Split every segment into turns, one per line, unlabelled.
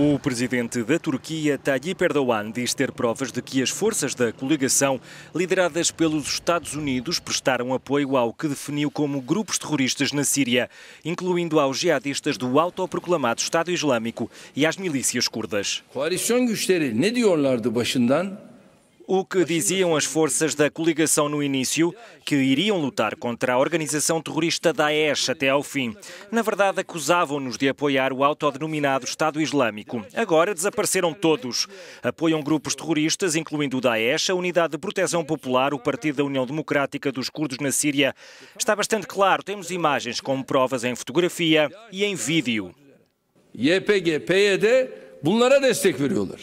O presidente da Turquia, Tayyip Erdogan, diz ter provas de que as forças da coligação, lideradas pelos Estados Unidos, prestaram apoio ao que definiu como grupos terroristas na Síria, incluindo aos jihadistas do autoproclamado Estado Islâmico e às milícias curdas. O que diziam as forças da coligação no início, que iriam lutar contra a organização terrorista Daesh até ao fim. Na verdade, acusavam-nos de apoiar o autodenominado Estado Islâmico. Agora desapareceram todos. Apoiam grupos terroristas, incluindo o Daesh, a Unidade de Proteção Popular, o Partido da União Democrática dos Curdos na Síria. Está bastante claro, temos imagens como provas em fotografia e em vídeo. YPG, PYD bunlara destek veriyorlar.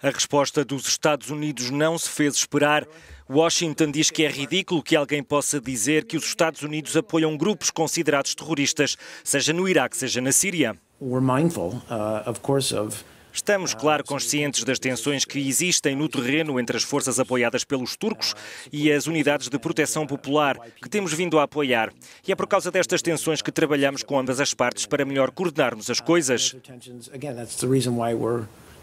A resposta dos Estados Unidos não se fez esperar. Washington diz que é ridículo que alguém possa dizer que os Estados Unidos apoiam grupos considerados terroristas, seja no Iraque, seja na Síria. Uh, Estamos, claro, conscientes das tensões que existem no terreno entre as forças apoiadas pelos turcos e as unidades de proteção popular que temos vindo a apoiar. E é por causa destas tensões que trabalhamos com ambas as partes para melhor coordenarmos as coisas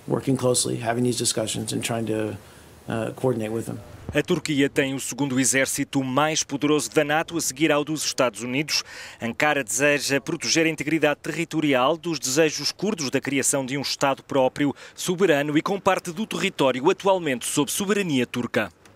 working closely, having these discussions and trying to uh, coordinate with them.
A Turquia tem o segundo exército mais poderoso da NATO, a seguir ao dos Estados Unidos. Ankara deseja proteger a integridade territorial dos desejos curdos da criação de um Estado próprio, soberano e com parte do território atualmente sob soberania turca.